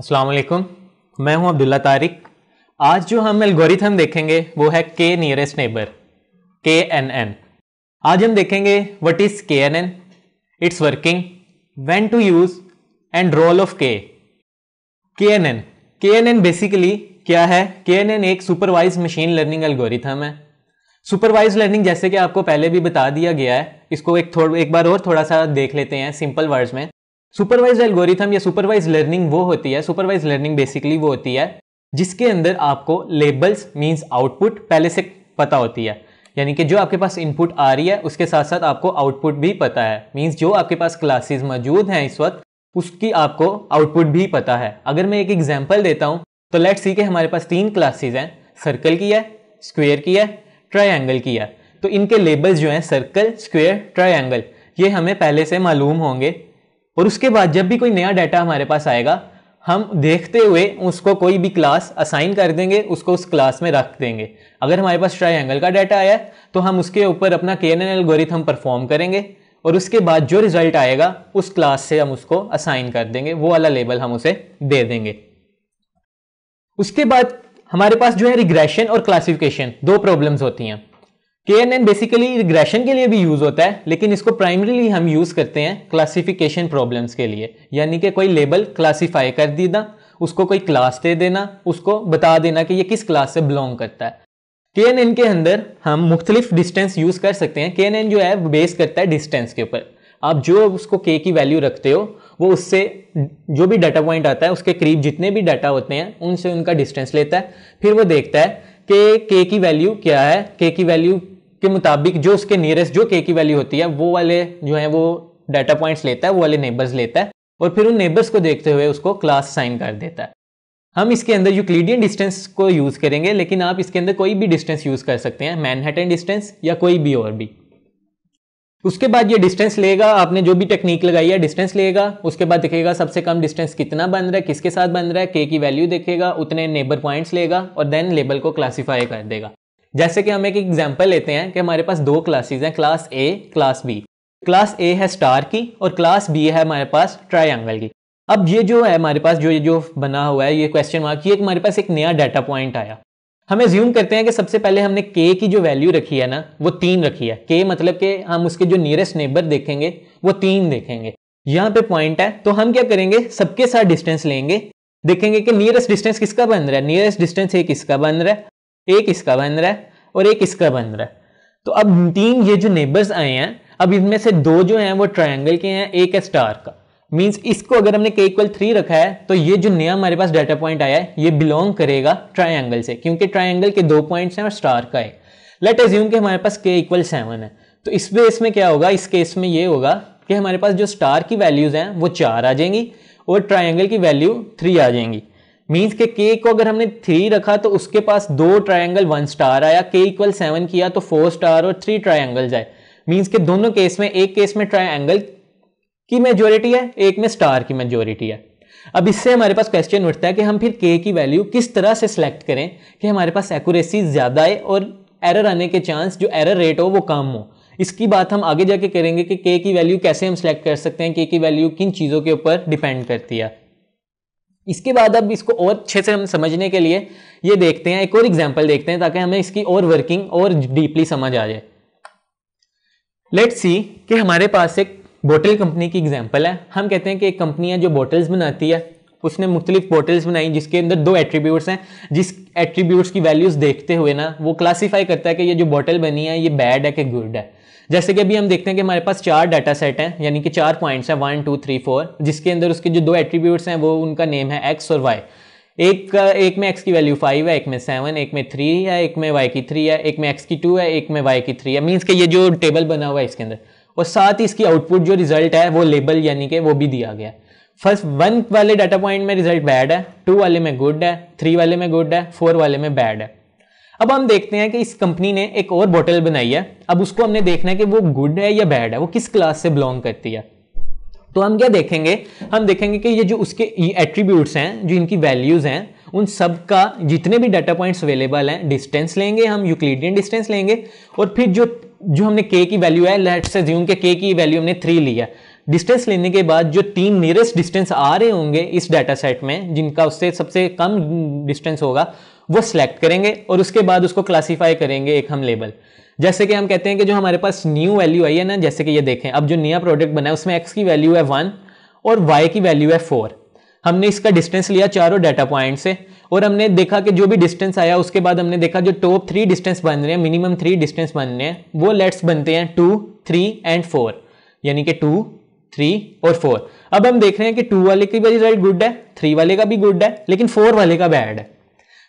असलकुम मैं हूं अब्दुल्ला तारिक आज जो हम एल्गोरिथम देखेंगे वो है K nearest neighbour K N N आज हम देखेंगे what is K N N it's working when to use and role of K K N N K N N basically क्या है के एन एन एक supervised machine learning algorithm है supervised learning जैसे कि आपको पहले भी बता दिया गया है इसको एक थोड़ा एक बार और थोड़ा सा देख लेते हैं सिंपल वर्ड्स में सुपरवाइज एल्गोरिथम या सुपरवाइज लर्निंग वो होती है सुपरवाइज लर्निंग बेसिकली वो होती है जिसके अंदर आपको लेबल्स मीन्स आउटपुट पहले से पता होती है यानी कि जो आपके पास इनपुट आ रही है उसके साथ साथ आपको आउटपुट भी पता है मीन्स जो आपके पास क्लासेस मौजूद हैं इस वक्त उसकी आपको आउटपुट भी पता है अगर मैं एक एग्जाम्पल देता हूँ तो लेट्स सी के हमारे पास तीन क्लासेज हैं सर्कल की है स्क्वेयर की है ट्रायंगल किया तो इनके लेबल्स जो हैं सर्कल स्क्वेयर ट्राइंगल ये हमें पहले से मालूम होंगे और उसके बाद जब भी कोई नया डाटा हमारे पास आएगा हम देखते हुए उसको कोई भी क्लास असाइन कर देंगे उसको उस क्लास में रख देंगे अगर हमारे पास ट्राइंगल का डाटा आया तो हम उसके ऊपर अपना के एन एलगोरिथम परफॉर्म करेंगे और उसके बाद जो रिजल्ट आएगा उस क्लास से हम उसको असाइन कर देंगे वो वाला लेबल हम उसे दे देंगे उसके बाद हमारे पास जो है रिग्रेशन और क्लासिफिकेशन दो प्रॉब्लम्स होती हैं के एन एन बेसिकली रिग्रेशन के लिए भी यूज़ होता है लेकिन इसको प्राइमरीली हम यूज़ करते हैं क्लासिफिकेशन प्रॉब्लम्स के लिए यानी कि कोई लेबल क्लासीफाई कर देना उसको कोई क्लास दे देना उसको बता देना कि ये किस क्लास से बिलोंग करता है के एन एन के अंदर हम मुख्तलिफ डिस्टेंस यूज़ कर सकते हैं के एन एन जो है बेस करता है डिस्टेंस के ऊपर आप जो उसको के की वैल्यू रखते हो वो उससे जो भी डाटा पॉइंट आता है उसके करीब जितने भी डाटा होते हैं उनसे उनका डिस्टेंस लेता है फिर वो देखता है कि के की वैल्यू क्या है के की वैल्यू के मुताबिक जो उसके नियरेस्ट जो के की वैल्यू होती है वो वाले जो है वो डाटा पॉइंट्स लेता है वो वाले नेबर्स लेता है और फिर उन नेबर्स को देखते हुए उसको क्लास साइन कर देता है हम इसके अंदर यूक्लिडियन डिस्टेंस को यूज़ करेंगे लेकिन आप इसके अंदर कोई भी डिस्टेंस यूज़ कर सकते हैं मैनहटन डिस्टेंस या कोई भी और भी उसके बाद ये डिस्टेंस लेगा आपने जो भी टेक्निक लगाई है डिस्टेंस लेगा उसके बाद देखेगा सबसे कम डिस्टेंस कितना बन रहा है किसके साथ बन रहा है के की वैल्यू देखेगा उतने नेबर पॉइंट्स लेगा और देन लेबल को क्लासीफाई कर देगा जैसे कि हम एक एग्जाम्पल लेते हैं कि हमारे पास दो क्लासेज हैं class A class B class A है स्टार की और क्लास बी है हमारे पास ट्राइंगल की अब ये जो है हमारे पास जो ये जो बना हुआ है ये क्वेश्चन मार्क ये हमारे पास एक नया डाटा पॉइंट आया हम एज्यूम करते हैं कि सबसे पहले हमने के की जो वैल्यू रखी है ना वो तीन रखी है के मतलब के हम उसके जो नियरेस्ट नेबर देखेंगे वो तीन देखेंगे यहाँ पे पॉइंट है तो हम क्या करेंगे सबके साथ डिस्टेंस लेंगे देखेंगे कि नियरेस्ट डिस्टेंस किसका बन रहा है नियरेस्ट डिस्टेंस एक इसका बन रहा है एक इसका बन रहा है और एक इसका बन रहा है तो अब तीन ये जो नेबर्स आए हैं अब इनमें से दो जो हैं वो ट्रायंगल के हैं एक है स्टार का मीन्स इसको अगर हमने के इक्वल थ्री रखा है तो ये जो नया हमारे पास डाटा पॉइंट आया है ये बिलोंग करेगा ट्राइंगल से क्योंकि ट्राइंगल के दो पॉइंट्स हैं और स्टार का है लेट एज्यूम कि हमारे पास के इक्वल सेवन है तो इस बेस में क्या होगा इस केस में ये होगा कि हमारे पास जो स्टार की वैल्यूज़ हैं वो चार आ जाएंगी और ट्राइंगल की वैल्यू थ्री आ जाएंगी मीन्स के के को अगर हमने थ्री रखा तो उसके पास दो ट्राइंगल वन स्टार आया के इक्वल सेवन किया तो फोर स्टार और थ्री ट्राइंगल्स आए मीन्स के दोनों केस में एक केस में ट्राइंगल की मेजोरिटी है एक में स्टार की मेजोरिटी है अब इससे हमारे पास क्वेश्चन उठता है कि हम फिर के की वैल्यू किस तरह से सिलेक्ट करें कि हमारे पास एक्यूरेसी ज़्यादा है और एरर आने के चांस जो एरर रेट हो वो कम हो इसकी बात हम आगे जाके करेंगे कि के की वैल्यू कैसे हम सिलेक्ट कर सकते हैं के की वैल्यू किन चीज़ों के ऊपर डिपेंड करती है इसके बाद अब इसको और अच्छे से हम समझने के लिए ये देखते हैं एक और एग्जाम्पल देखते हैं ताकि हमें इसकी और वर्किंग और डीपली समझ आ जाए लेट सी कि हमारे पास एक बोटल कंपनी की एग्जाम्पल है हम कहते हैं कि एक कंपनी है जो बोटल्स बनाती है उसने मुख्तलिफ बोटल्स बनाई जिसके अंदर दो एट्रीब्यूट्स हैं जिस एट्रीब्यूट्स की वैल्यूज़ देखते हुए ना वो क्लासीफाई करता है कि ये जो बॉटल बनी है ये बैड है कि गुड है जैसे कि अभी हम देखते हैं कि हमारे पास चार डाटा सेट हैं यानी कि चार पॉइंट्स हैं वन टू थ्री फोर जिसके अंदर उसके जो दो एट्रीब्यूट्स हैं वो उनका नेम है एक्स और वाई एक का एक में एक्स की वैल्यू फाइव है एक में सेवन एक में थ्री है एक में वाई की थ्री है एक में एक्स की टू है एक में वाई की थ्री है मीन्स कि ये जो टेबल बना हुआ है इसके अंदर और साथ ही इसकी आउटपुट जो रिजल्ट है वो लेबल यानी कि वो भी दिया गया है फर्स्ट वन वाले डाटा पॉइंट में रिजल्ट बैड है टू वाले में गुड है थ्री वाले में गुड है फोर वाले में बैड है अब हम देखते हैं कि इस कंपनी ने एक और बॉटल बनाई है अब उसको हमने देखना है कि वो गुड है या बैड है वो किस क्लास से बिलोंग करती है तो हम क्या देखेंगे हम देखेंगे कि ये जो उसके एट्रीब्यूट्स हैं जो इनकी वैल्यूज़ हैं उन सब का जितने भी डाटा पॉइंट्स अवेलेबल हैं डिस्टेंस लेंगे हम यूक्लिडियन डिस्टेंस लेंगे और फिर जो जो हमने के की वैल्यू है लेट्स ज्यूम के के की वैल्यू हमने थ्री लिया डिस्टेंस लेने के बाद जो तीन नियरेस्ट डिस्टेंस आ रहे होंगे इस डाटा सेट में जिनका उससे सबसे कम डिस्टेंस होगा वो सिलेक्ट करेंगे और उसके बाद उसको क्लासीफाई करेंगे एक हम लेबल जैसे कि हम कहते हैं कि जो हमारे पास न्यू वैल्यू आई है ना जैसे कि ये देखें अब जो नया प्रोडक्ट बना है उसमें एक्स की वैल्यू है वन और वाई की वैल्यू है फोर हमने इसका डिस्टेंस लिया चारों डाटा पॉइंट से और हमने देखा कि जो भी डिस्टेंस आया उसके बाद हमने देखा जो टॉप थ्री डिस्टेंस बन रहे हैं मिनिमम थ्री डिस्टेंस बन रहे हैं वो लेट्स बनते हैं टू थ्री एंड फोर यानी कि टू थ्री और फोर अब हम देख रहे हैं कि टू वाले की भी रिजल्ट गुड है थ्री वाले का भी गुड है लेकिन फोर वाले का बैड है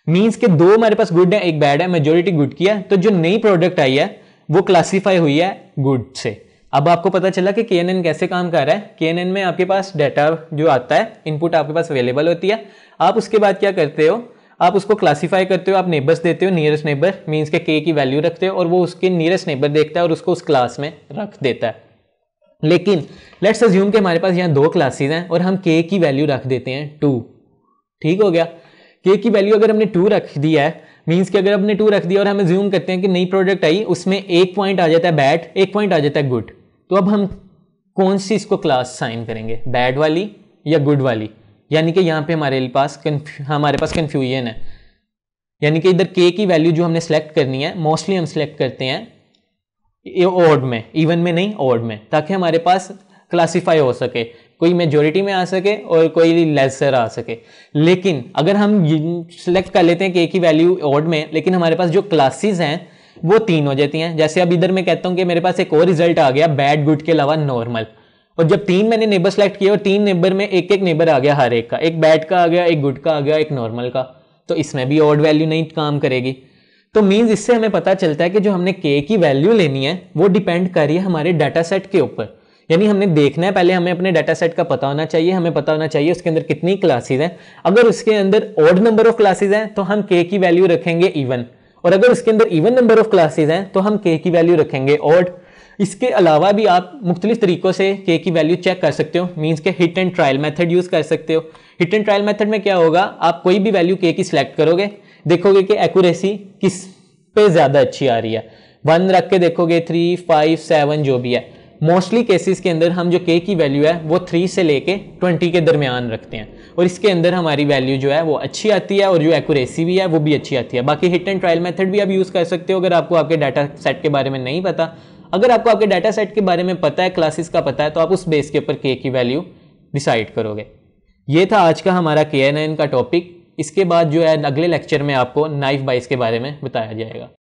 मीन्स के दो हमारे पास गुड है एक बैड है मेजोरिटी गुड की है तो जो नई प्रोडक्ट आई है वो क्लासीफाई हुई है गुड से अब आपको पता चला कि के कैसे काम कर रहा है के में आपके पास डाटा जो आता है इनपुट आपके पास अवेलेबल होती है आप उसके बाद क्या करते हो आप उसको क्लासीफाई करते हो आप नेबर्स देते हो नियरेस्ट नेबर मीन्स के के की वैल्यू रखते हो और वो उसके नियरेस्ट नेबर देखता है और उसको उस क्लास में रख देता है लेकिन लेट्स अज्यूम के हमारे पास यहाँ दो क्लासेज हैं और हम के की वैल्यू रख देते हैं टू ठीक हो गया के की वैल्यू अगर हमने टू रख दिया है मीन्स कि अगर हमने टू रख दिया और हम ज्यूम करते हैं कि नई प्रोडक्ट आई उसमें एक पॉइंट आ जाता है बैट एक पॉइंट आ जाता है गुड तो अब हम कौन सी इसको क्लास साइन करेंगे बैड वाली या गुड वाली यानी कि यहाँ पे हमारे पास हमारे पास कन्फ्यूजन है यानी कि इधर के की वैल्यू जो हमने सेलेक्ट करनी है मोस्टली हम सेलेक्ट करते हैं ओड में इवन में नहीं ओड में ताकि हमारे पास क्लासीफाई हो सके कोई मेजोरिटी में आ सके और कोई लेसर आ सके लेकिन अगर हम सेलेक्ट कर लेते हैं के की वैल्यू ओड में लेकिन हमारे पास जो क्लासेस हैं वो तीन हो जाती हैं जैसे अब इधर मैं कहता हूँ कि मेरे पास एक और रिजल्ट आ गया बैड गुड के अलावा नॉर्मल और जब तीन मैंने नेबर सेलेक्ट किया और तीन नेबर में एक एक नेबर आ गया हर एक का एक बैड का आ गया एक गुड का आ गया एक नॉर्मल का तो इसमें भी ऑड वैल्यू नहीं काम करेगी तो मीन्स इससे हमें पता चलता है कि जो हमने के की वैल्यू लेनी है वो डिपेंड कर रही है हमारे डाटा सेट के ऊपर यानी हमने देखना है पहले हमें अपने डाटा सेट का पता होना चाहिए हमें पता होना चाहिए उसके अंदर कितनी क्लासेज हैं अगर उसके अंदर ऑड नंबर ऑफ क्लासेज हैं तो हम के की वैल्यू रखेंगे इवन और अगर उसके अंदर इवन नंबर ऑफ क्लासेज हैं तो हम के की वैल्यू रखेंगे ऑड इसके अलावा भी आप मुख्तलिफ तरीक़ों से के की वैल्यू चेक कर सकते हो मीन्स के hit and trial method use कर सकते हो हिट एंड ट्रायल मेथड में क्या होगा आप कोई भी वैल्यू के की सिलेक्ट करोगे देखोगे कि एक्यूरेसी किस पे ज़्यादा अच्छी आ रही है वन रख के देखोगे थ्री फाइव सेवन जो भी है मोस्टली केसेस के अंदर हम जो के की वैल्यू है वो थ्री से लेके ट्वेंटी के दरमियान रखते हैं और इसके अंदर हमारी वैल्यू जो है वो अच्छी आती है और जो एक्यूरेसी भी है वो भी अच्छी आती है बाकी हिट एंड ट्रायल मेथड भी आप यूज़ कर सकते हो अगर आपको आपके डाटा सेट के बारे में नहीं पता अगर आपको आपके डाटा सेट के बारे में पता है क्लासेस का पता है तो आप उस बेस के ऊपर के की वैल्यू डिसाइड करोगे ये था आज का हमारा के का टॉपिक इसके बाद जो है अगले लेक्चर में आपको नाइफ बाइस के बारे में बताया जाएगा